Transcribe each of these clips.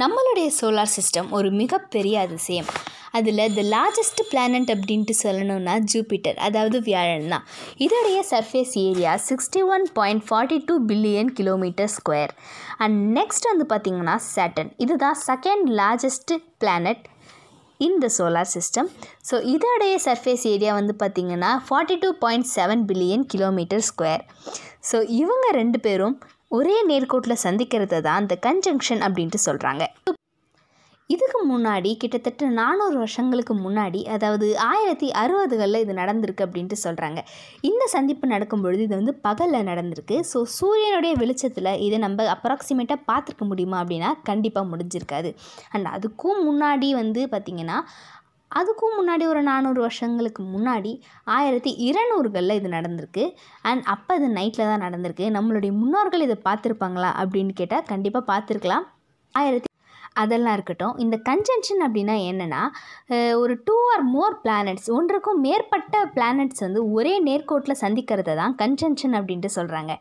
நம்மளுடைய solar system ஒரு மிகப்பெரிய அதிசயம் அதில் த லார்ஜஸ்ட் பிளானட் அப்படின்ட்டு சொல்லணும்னா ஜூபிட்டர் அதாவது வியாழன் தான் இதோடைய surface area sixty one point forty two billion kilometre square and next வந்து பார்த்திங்கன்னா சேட்டன் இதுதான் second largest planet in the solar system so இதோடைய சர்ஃபேஸ் ஏரியா வந்து பார்த்திங்கன்னா forty two point seven billion kilometre square so இவங்க ரெண்டு பேரும் ஒரே நேர்கோட்டில் சந்திக்கிறது தான் இந்த கன்ஜங்ஷன் அப்படின்ட்டு சொல்கிறாங்க இதுக்கு முன்னாடி கிட்டத்தட்ட நானூறு வருஷங்களுக்கு முன்னாடி அதாவது ஆயிரத்தி அறுபதுகளில் இது நடந்திருக்கு அப்படின்ட்டு சொல்கிறாங்க இந்த சந்திப்பு நடக்கும் பொழுது இது வந்து பகலில் நடந்திருக்கு ஸோ சூரியனுடைய வெளிச்சத்தில் இதை நம்ம அப்ராக்சிமேட்டாக பார்த்துருக்க முடியுமா அப்படின்னா கண்டிப்பாக முடிஞ்சிருக்காது அண்ட் அதுக்கும் முன்னாடி வந்து பார்த்திங்கன்னா அதுக்கும் முன்னாடி ஒரு நானூறு வருஷங்களுக்கு முன்னாடி ஆயிரத்தி இருநூறுகளில் இது நடந்திருக்கு அண்ட் அப்போ இது நைட்டில் தான் நடந்திருக்கு நம்மளுடைய முன்னோர்கள் இதை பார்த்துருப்பாங்களா அப்படின்னு கேட்டால் கண்டிப்பாக பார்த்துருக்கலாம் ஆயிரத்தி அதெல்லாம் இருக்கட்டும் இந்த கன்ஜென்ஷன் அப்படின்னா என்னென்னா ஒரு டூ ஆர் மோர் பிளானட்ஸ் ஒன்றுக்கும் மேற்பட்ட பிளானட்ஸ் வந்து ஒரே நேர்கோட்டில் சந்திக்கிறத தான் கன்ஜென்ஷன் அப்படின்ட்டு சொல்கிறாங்க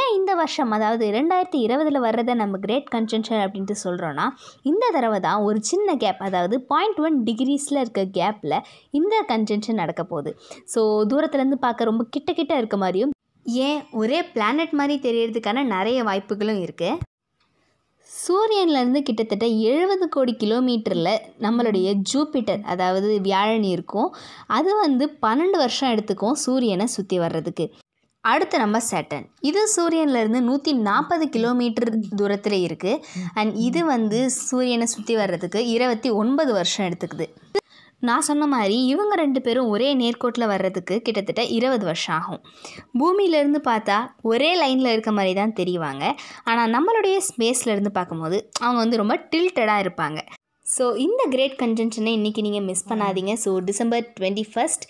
ஏன் இந்த வருஷம் அதாவது ரெண்டாயிரத்தி இருபதில் வர்றதை நம்ம கிரேட் கன்ஜென்ஷன் அப்படின்ட்டு சொல்கிறோன்னா இந்த தடவை தான் ஒரு சின்ன கேப் அதாவது பாயிண்ட் ஒன் டிகிரிஸில் இருக்க கேப்பில் இந்த கன்ஜென்ஷன் நடக்க போகுது ஸோ தூரத்துலேருந்து பார்க்க ரொம்ப கிட்ட கிட்ட இருக்க மாதிரியும் ஏன் ஒரே பிளானட் மாதிரி தெரியறதுக்கான நிறைய வாய்ப்புகளும் இருக்குது சூரியன்லேருந்து கிட்டத்தட்ட எழுபது கோடி கிலோமீட்டரில் நம்மளுடைய ஜூப்பிட்டர் அதாவது வியாழன் இருக்கும் அது வந்து பன்னெண்டு வருஷம் எடுத்துக்கும் சூரியனை சுற்றி வர்றதுக்கு அடுத்து நம்ம சேட்டன் இது சூரியன்லேருந்து நூற்றி நாற்பது கிலோமீட்டர் தூரத்தில் இருக்குது அண்ட் இது வந்து சூரியனை சுற்றி வர்றதுக்கு இருபத்தி ஒன்பது வருஷம் எடுத்துக்குது நான் சொன்ன மாதிரி இவங்க ரெண்டு பேரும் ஒரே நேர்கோட்டில் வர்றதுக்கு கிட்டத்தட்ட இருபது வருஷம் ஆகும் பூமியிலேருந்து பார்த்தா ஒரே லைனில் இருக்க மாதிரி தான் தெரியுவாங்க ஆனால் நம்மளுடைய ஸ்பேஸ்லேருந்து பார்க்கும்போது அவங்க வந்து ரொம்ப டில்டடாக இருப்பாங்க ஸோ இந்த கிரேட் கன்ஜென்ஷனை இன்றைக்கி நீங்கள் மிஸ் பண்ணாதீங்க ஸோ டிசம்பர் டுவெண்ட்டி ஃபஸ்ட்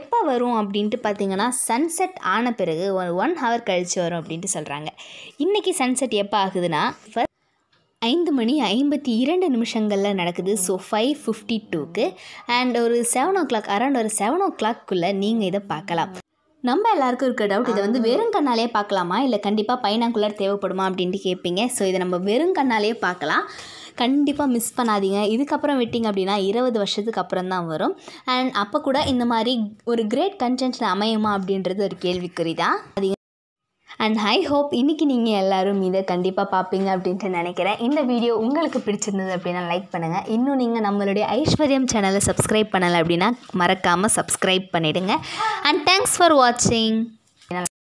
எப்போ வரும் அப்படின்ட்டு பார்த்தீங்கன்னா சன்செட் ஆன பிறகு ஒரு ஒன் ஹவர் கழித்து வரும் அப்படின்ட்டு சொல்கிறாங்க இன்றைக்கி சன்செட் எப்போ ஆகுதுன்னா ஐந்து மணி ஐம்பத்தி இரண்டு நிமிஷங்களில் நடக்குது ஸோ ஃபைவ் ஃபிஃப்டி டூக்கு அண்ட் ஒரு செவன் ஓ கிளாக் அரௌண்ட் ஒரு செவன் ஓ கிளாக்குள்ளே நீங்கள் இதை பார்க்கலாம் நம்ம எல்லாருக்கும் இருக்க டவுட் இதை வந்து வெறும் கண்ணாலே பார்க்கலாமா இல்லை கண்டிப்பாக பைனாக்குள்ளர் தேவைப்படுமா அப்படின்ட்டு கேட்பீங்க ஸோ இதை நம்ம வெறும் கண்ணாலே பார்க்கலாம் கண்டிப்பாக மிஸ் பண்ணாதீங்க இதுக்கப்புறம் விட்டிங்க அப்படின்னா இருபது வருஷத்துக்கு அப்புறம் தான் வரும் அண்ட் அப்போ கூட இந்த மாதிரி ஒரு கிரேட் கண்டென்ட் அமையுமா அப்படின்றது ஒரு கேள்விக்குறி தான் அண்ட் ஐ ஹோப் இன்றைக்கி நீங்கள் எல்லோரும் இதை கண்டிப்பாக பார்ப்பீங்க அப்படின்ட்டு நினைக்கிறேன் இந்த வீடியோ உங்களுக்கு பிடிச்சிருந்தது அப்படின்னா லைக் பண்ணுங்கள் இன்னும் நீங்கள் நம்மளுடைய ஐஸ்வர்யம் சேனலை சப்ஸ்கிரைப் பண்ணலை அப்படின்னா மறக்காமல் சப்ஸ்கிரைப் பண்ணிவிடுங்க அண்ட் தேங்க்ஸ் ஃபார் வாட்சிங்